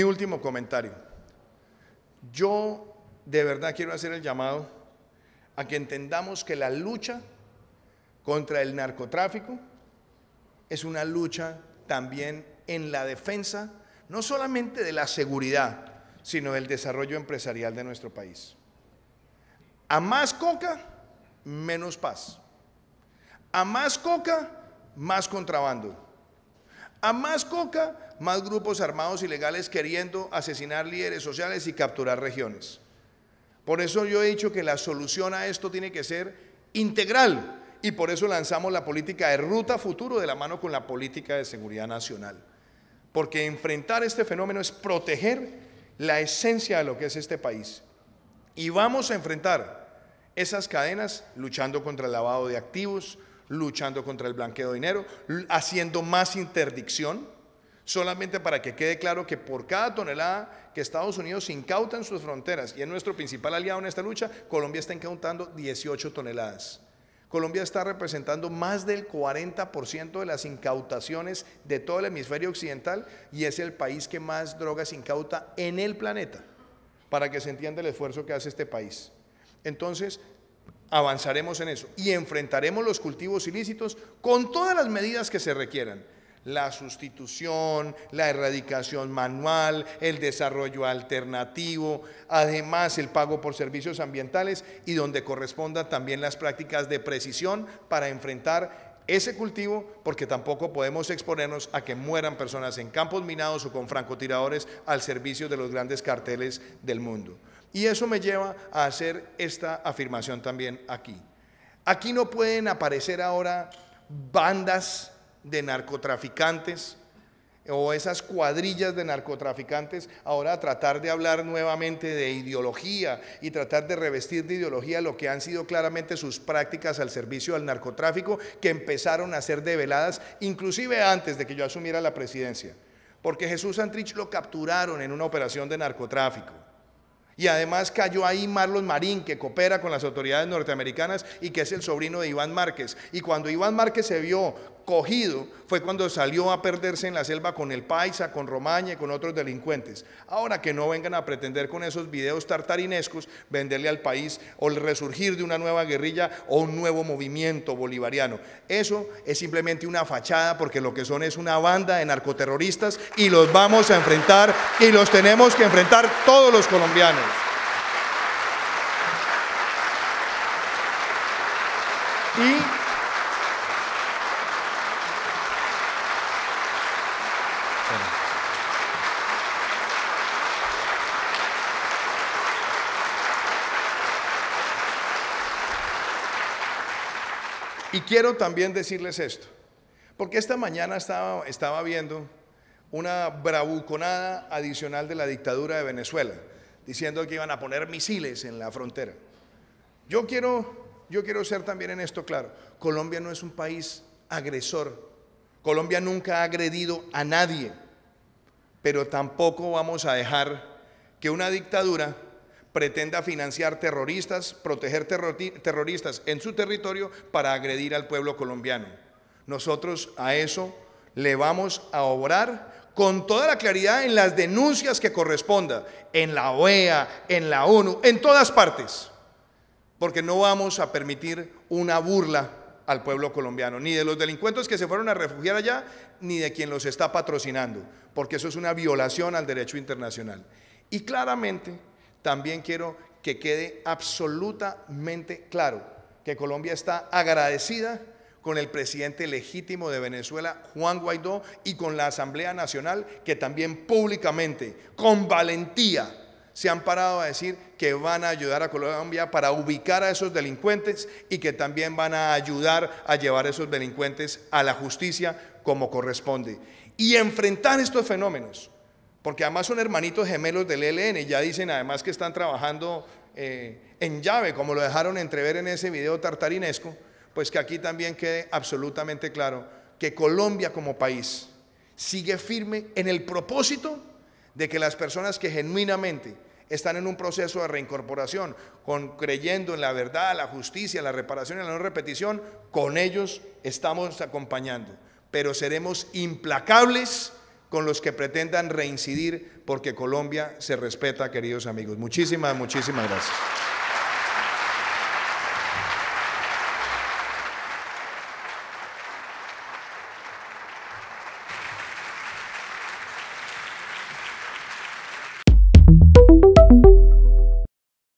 mi último comentario. Yo de verdad quiero hacer el llamado a que entendamos que la lucha contra el narcotráfico es una lucha también en la defensa no solamente de la seguridad, sino del desarrollo empresarial de nuestro país. A más coca, menos paz. A más coca, más contrabando. A más coca, más grupos armados ilegales queriendo asesinar líderes sociales y capturar regiones. Por eso yo he dicho que la solución a esto tiene que ser integral y por eso lanzamos la política de ruta futuro de la mano con la política de seguridad nacional. Porque enfrentar este fenómeno es proteger la esencia de lo que es este país. Y vamos a enfrentar esas cadenas luchando contra el lavado de activos, luchando contra el blanqueo de dinero, haciendo más interdicción, solamente para que quede claro que por cada tonelada que Estados Unidos incauta en sus fronteras, y es nuestro principal aliado en esta lucha, Colombia está incautando 18 toneladas. Colombia está representando más del 40% de las incautaciones de todo el hemisferio occidental y es el país que más drogas incauta en el planeta, para que se entienda el esfuerzo que hace este país. Entonces, avanzaremos en eso y enfrentaremos los cultivos ilícitos con todas las medidas que se requieran. La sustitución, la erradicación manual, el desarrollo alternativo, además el pago por servicios ambientales y donde corresponda, también las prácticas de precisión para enfrentar ese cultivo porque tampoco podemos exponernos a que mueran personas en campos minados o con francotiradores al servicio de los grandes carteles del mundo. Y eso me lleva a hacer esta afirmación también aquí. Aquí no pueden aparecer ahora bandas de narcotraficantes o esas cuadrillas de narcotraficantes ahora a tratar de hablar nuevamente de ideología y tratar de revestir de ideología lo que han sido claramente sus prácticas al servicio del narcotráfico que empezaron a ser develadas inclusive antes de que yo asumiera la presidencia. Porque Jesús Santrich lo capturaron en una operación de narcotráfico. Y además cayó ahí Marlon Marín, que coopera con las autoridades norteamericanas y que es el sobrino de Iván Márquez. Y cuando Iván Márquez se vio cogido fue cuando salió a perderse en la selva con el Paisa, con Romaña y con otros delincuentes. Ahora que no vengan a pretender con esos videos tartarinescos venderle al país o el resurgir de una nueva guerrilla o un nuevo movimiento bolivariano. Eso es simplemente una fachada porque lo que son es una banda de narcoterroristas y los vamos a enfrentar y los tenemos que enfrentar todos los colombianos. Y Y quiero también decirles esto, porque esta mañana estaba, estaba, viendo una bravuconada adicional de la dictadura de Venezuela, diciendo que iban a poner misiles en la frontera. Yo quiero, yo quiero ser también en esto claro, Colombia no es un país agresor Colombia nunca ha agredido a nadie, pero tampoco vamos a dejar que una dictadura pretenda financiar terroristas, proteger terroristas en su territorio para agredir al pueblo colombiano. Nosotros a eso le vamos a obrar con toda la claridad en las denuncias que corresponda, en la OEA, en la ONU, en todas partes, porque no vamos a permitir una burla al pueblo colombiano, ni de los delincuentes que se fueron a refugiar allá, ni de quien los está patrocinando, porque eso es una violación al derecho internacional. Y claramente, también quiero que quede absolutamente claro que Colombia está agradecida con el presidente legítimo de Venezuela, Juan Guaidó, y con la Asamblea Nacional, que también públicamente, con valentía, se han parado a decir que van a ayudar a Colombia para ubicar a esos delincuentes y que también van a ayudar a llevar a esos delincuentes a la justicia como corresponde. Y enfrentar estos fenómenos, porque además son hermanitos gemelos del ELN, ya dicen además que están trabajando eh, en llave, como lo dejaron entrever en ese video tartarinesco, pues que aquí también quede absolutamente claro que Colombia como país sigue firme en el propósito de que las personas que genuinamente están en un proceso de reincorporación, con, creyendo en la verdad, la justicia, la reparación y la no repetición, con ellos estamos acompañando. Pero seremos implacables con los que pretendan reincidir, porque Colombia se respeta, queridos amigos. Muchísimas, muchísimas gracias.